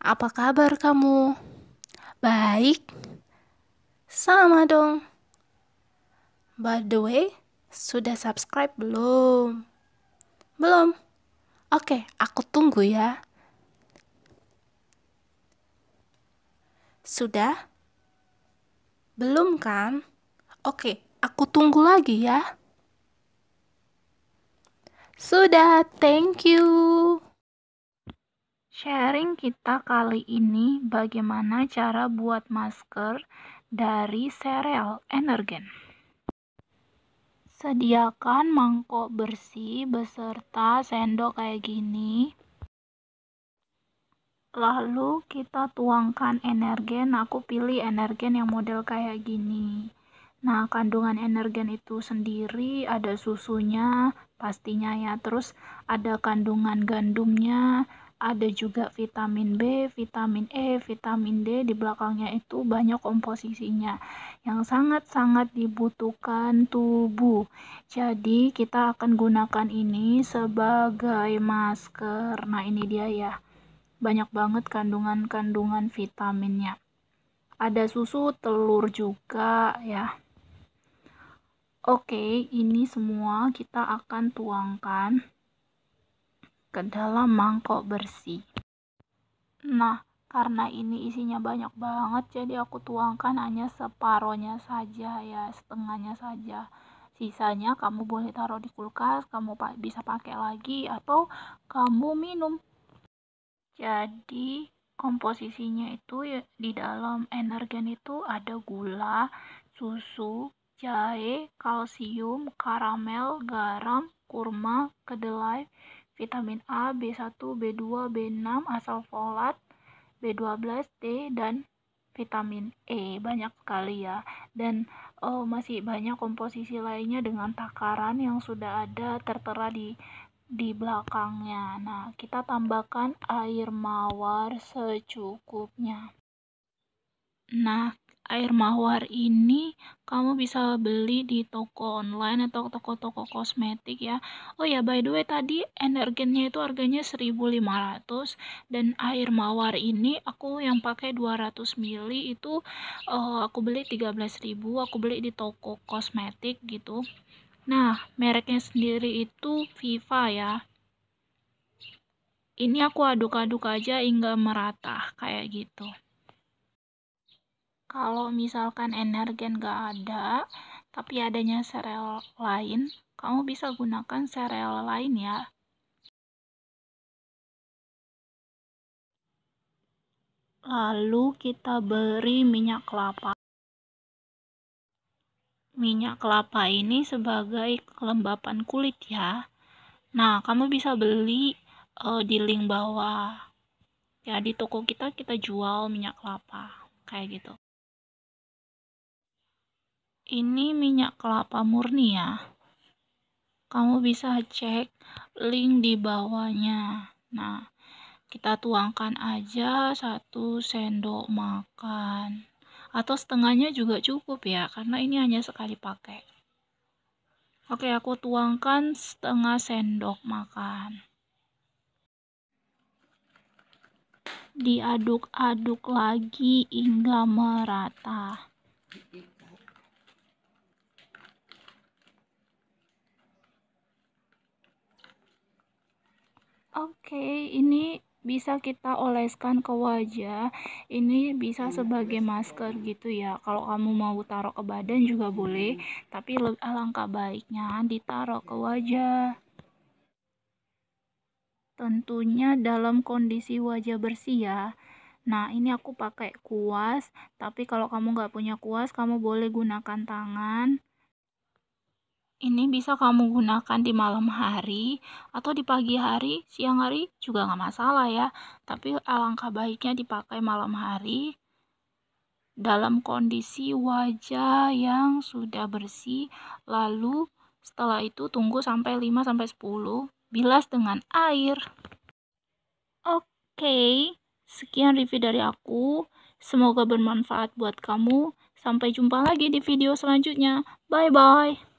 Apa kabar kamu? Baik. Sama dong. By the way, sudah subscribe belum? Belum. Oke, aku tunggu ya. Sudah? Belum kan? Oke, aku tunggu lagi ya. Sudah, thank you. Sharing kita kali ini bagaimana cara buat masker dari sereal energen. Sediakan mangkok bersih beserta sendok kayak gini. Lalu kita tuangkan energen, aku pilih energen yang model kayak gini. Nah, kandungan energen itu sendiri ada susunya pastinya ya, terus ada kandungan gandumnya, ada juga vitamin B, vitamin E, vitamin D di belakangnya itu banyak komposisinya yang sangat-sangat dibutuhkan tubuh. Jadi kita akan gunakan ini sebagai masker. Nah, ini dia ya. Banyak banget kandungan-kandungan vitaminnya. Ada susu, telur juga ya. Oke, ini semua kita akan tuangkan ke dalam mangkok bersih. Nah, karena ini isinya banyak banget, jadi aku tuangkan hanya separohnya saja ya, setengahnya saja. Sisanya kamu boleh taruh di kulkas, kamu bisa pakai lagi atau kamu minum. Jadi komposisinya itu ya, di dalam energen itu ada gula, susu, jahe, kalsium, karamel, garam, kurma, kedelai, vitamin A, B1, B2, B6, asal folat, B12, D, dan vitamin E. Banyak sekali ya. Dan oh, masih banyak komposisi lainnya dengan takaran yang sudah ada tertera di di belakangnya. Nah, kita tambahkan air mawar secukupnya. Nah, air mawar ini kamu bisa beli di toko online atau toko-toko kosmetik ya. Oh ya, by the way tadi energennya itu harganya 1.500 dan air mawar ini aku yang pakai 200 ml itu uh, aku beli 13.000, aku beli di toko kosmetik gitu. Nah, mereknya sendiri itu Viva ya. Ini aku aduk-aduk aja hingga merata kayak gitu kalau misalkan energen gak ada tapi adanya sereal lain kamu bisa gunakan sereal lain ya lalu kita beri minyak kelapa minyak kelapa ini sebagai kelembapan kulit ya nah kamu bisa beli uh, di link bawah ya di toko kita kita jual minyak kelapa kayak gitu ini minyak kelapa murni ya kamu bisa cek link di bawahnya nah kita tuangkan aja satu sendok makan atau setengahnya juga cukup ya karena ini hanya sekali pakai oke aku tuangkan setengah sendok makan diaduk-aduk lagi hingga merata Oke, ini bisa kita oleskan ke wajah. Ini bisa iya, sebagai masker gitu ya. Kalau kamu mau taruh ke badan juga iya. boleh, tapi alangkah baiknya ditaruh ke wajah. Tentunya dalam kondisi wajah bersih ya. Nah, ini aku pakai kuas, tapi kalau kamu nggak punya kuas, kamu boleh gunakan tangan ini bisa kamu gunakan di malam hari atau di pagi hari, siang hari juga nggak masalah ya. Tapi alangkah baiknya dipakai malam hari dalam kondisi wajah yang sudah bersih. Lalu setelah itu tunggu sampai 5 sampai 10, bilas dengan air. Oke, sekian review dari aku. Semoga bermanfaat buat kamu. Sampai jumpa lagi di video selanjutnya. Bye bye.